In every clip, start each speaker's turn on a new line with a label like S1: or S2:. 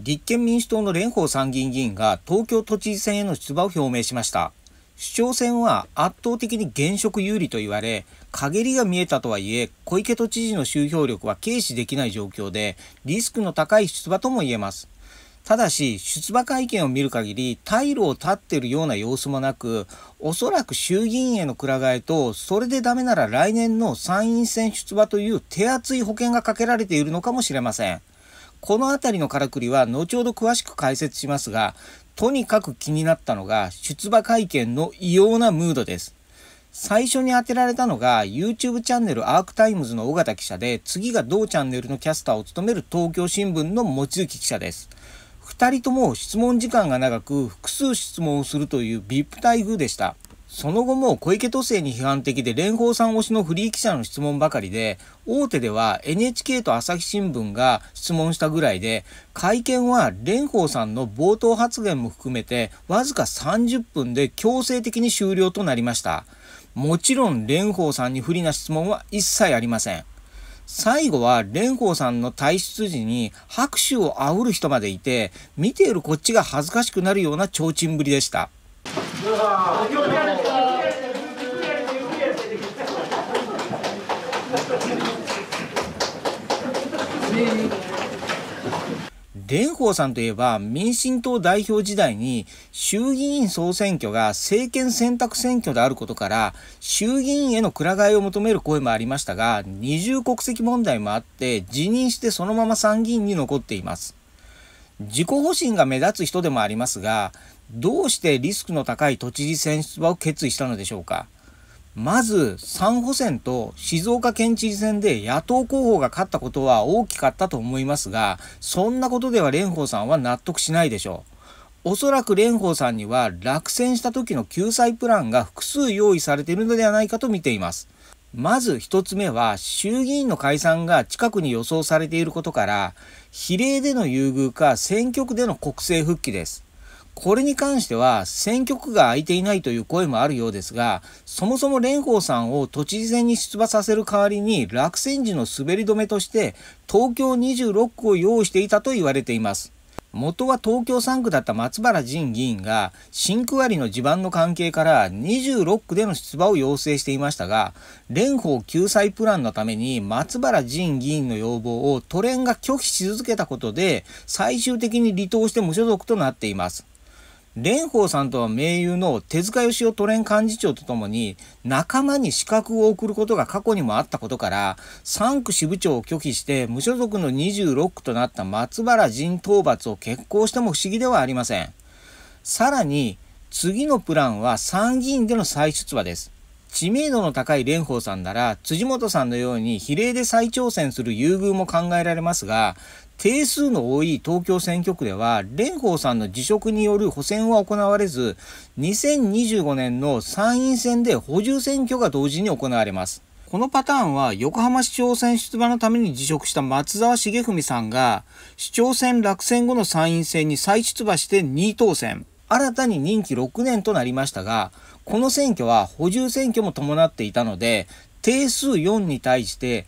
S1: 立憲民主党の蓮舫参議院議員が東京都知事選への出馬を表明しました首長選は圧倒的に現職有利と言われ陰りが見えたとはいえ小池都知事の集票力は軽視できない状況でリスクの高い出馬とも言えますただし出馬会見を見る限り退路を断っているような様子もなくおそらく衆議院へのくら替えとそれでダメなら来年の参院選出馬という手厚い保険がかけられているのかもしれませんこの辺りのからくりは後ほど詳しく解説しますが、とにかく気になったのが出馬会見の異様なムードです。最初に当てられたのが YouTube チャンネルアークタイムズの尾形記者で、次が同チャンネルのキャスターを務める東京新聞の望月記者です。2人とも質問時間が長く複数質問をするという VIP 待遇でした。その後も小池都政に批判的で蓮舫さん推しのフリー記者の質問ばかりで、大手では NHK と朝日新聞が質問したぐらいで、会見は蓮舫さんの冒頭発言も含めて、わずか30分で強制的に終了となりました。もちろん蓮舫さんに不利な質問は一切ありません。最後は蓮舫さんの退出時に拍手を煽る人までいて、見ているこっちが恥ずかしくなるような提灯ぶりでした。蓮舫さんといえば民進党代表時代に衆議院総選挙が政権選択選挙であることから衆議院へのくら替えを求める声もありましたが二重国籍問題もあって辞任してそのまま参議院に残っています自己保身が目立つ人でもありますがどうしてリスクの高い都知事選出馬を決意したのでしょうかまず、3補選と静岡県知事選で野党候補が勝ったことは大きかったと思いますが、そんなことでは蓮舫さんは納得しないでしょう。おそらく蓮舫さんには落選した時の救済プランが複数用意されているのではないかと見ています。まず1つ目は衆議院の解散が近くに予想されていることから比例での優遇か選挙区での国政復帰です。これに関しては選挙区が空いていないという声もあるようですが、そもそも蓮舫さんを都知事選に出馬させる代わりに落選時の滑り止めとして東京26区を用意していたと言われています。元は東京3区だった松原仁議員が新区割の地盤の関係から26区での出馬を要請していましたが蓮舫救済プランのために松原仁議員の要望を都連が拒否し続けたことで最終的に離党して無所属となっています。蓮舫さんとは盟友の手塚義雄都連幹事長とともに仲間に資格を送ることが過去にもあったことから3区支部長を拒否して無所属の26区となった松原陣討伐を決行しても不思議ではありません。さらに次のプランは参議院での再出馬です。知名度の高い蓮舫さんなら、辻元さんのように比例で再挑戦する優遇も考えられますが、定数の多い東京選挙区では、蓮舫さんの辞職による補選は行われず、2025年の参院選で補充選挙が同時に行われます。このパターンは横浜市長選出馬のために辞職した松沢重文さんが市長選落選後の参院選に再出馬して2位当選。新たに任期6年となりましたが、この選挙は補充選挙も伴っていたので、定数4に対して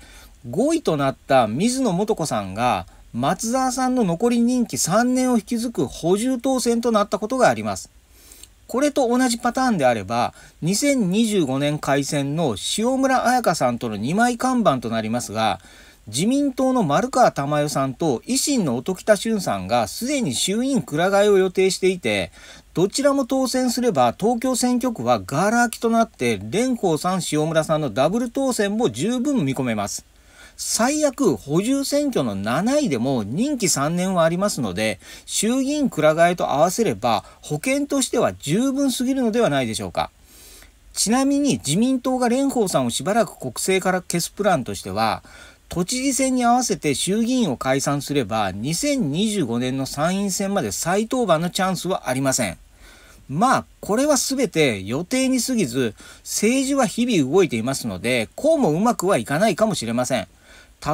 S1: 5位となった水野素子さんが、松沢さんの残り任期3年を引き継ぐ補充当選となったことがあります。これと同じパターンであれば、2025年改選の塩村彩香さんとの2枚看板となりますが、自民党の丸川珠代さんと維新の音喜多俊さんがすでに衆院くら替えを予定していて、どちらも当選すれば東京選挙区はガラ空きとなって、蓮舫さん、塩村さんのダブル当選も十分見込めます。最悪補充選挙の7位でも任期3年はありますので、衆議院くら替えと合わせれば保険としては十分すぎるのではないでしょうか。ちなみに自民党が蓮舫さんをしばらく国政から消すプランとしては、都知事選に合わせて衆議院を解散すれば、2025年の参院選まで再登板のチャンスはありません。まあ、これは全て予定に過ぎず、政治は日々動いていますので、こうもうまくはいかないかもしれません。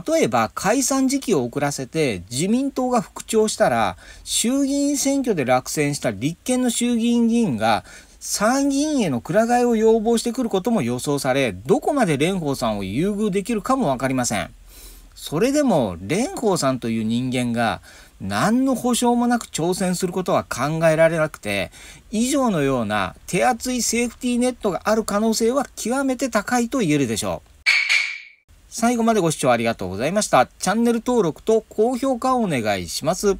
S1: 例えば、解散時期を遅らせて自民党が復調したら、衆議院選挙で落選した立憲の衆議院議員が、参議院へのくら替えを要望してくることも予想され、どこまで蓮舫さんを優遇できるかもわかりません。それでも蓮舫さんという人間が何の保証もなく挑戦することは考えられなくて、以上のような手厚いセーフティーネットがある可能性は極めて高いと言えるでしょう。最後までご視聴ありがとうございました。チャンネル登録と高評価をお願いします。